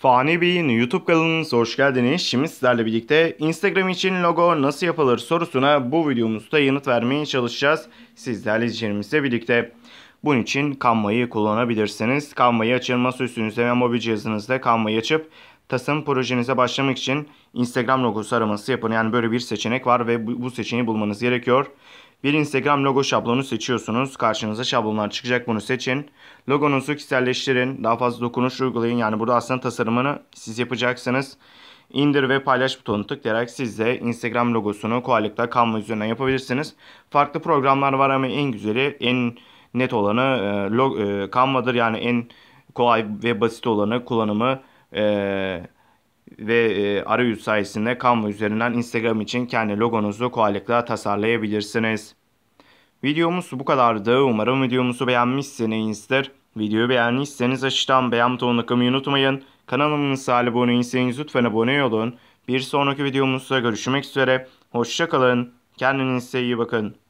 Fani Bey'in YouTube kanalınıza hoş geldiniz. Şimdi sizlerle birlikte Instagram için logo nasıl yapılır sorusuna bu videomuzda yanıt vermeye çalışacağız. Sizlerle izleyicilerimizle birlikte. Bunun için kanmayı kullanabilirsiniz. Kanmayı açılması üstünüzde ve mobil cihazınızda kanmayı açıp tasarım projenize başlamak için Instagram logosu araması yapın. Yani böyle bir seçenek var ve bu seçeneği bulmanız gerekiyor. Bir Instagram logo şablonu seçiyorsunuz. Karşınıza şablonlar çıkacak bunu seçin. Logonuzu kişiselleştirin. Daha fazla dokunuş uygulayın. Yani burada aslında tasarımını siz yapacaksınız. İndir ve paylaş butonunu tıklayarak siz de Instagram logosunu kolaylıkla Canva üzerinden yapabilirsiniz. Farklı programlar var ama en güzeli, en net olanı e, log, e, Canva'dır. Yani en kolay ve basit olanı kullanımı e, ve e, arayüz sayesinde Canva üzerinden Instagram için kendi logonuzu kolaylıkla tasarlayabilirsiniz. Videomuz bu kadardı. Umarım videomuzu beğenmişsinizdir. Videoyu beğendiyseniz aşağıdan beğen butonuna tıklamayı unutmayın. Kanalımıza abone değilseniz lütfen abone olun. Bir sonraki videomuzda görüşmek üzere. Hoşçakalın. Kendinize iyi bakın.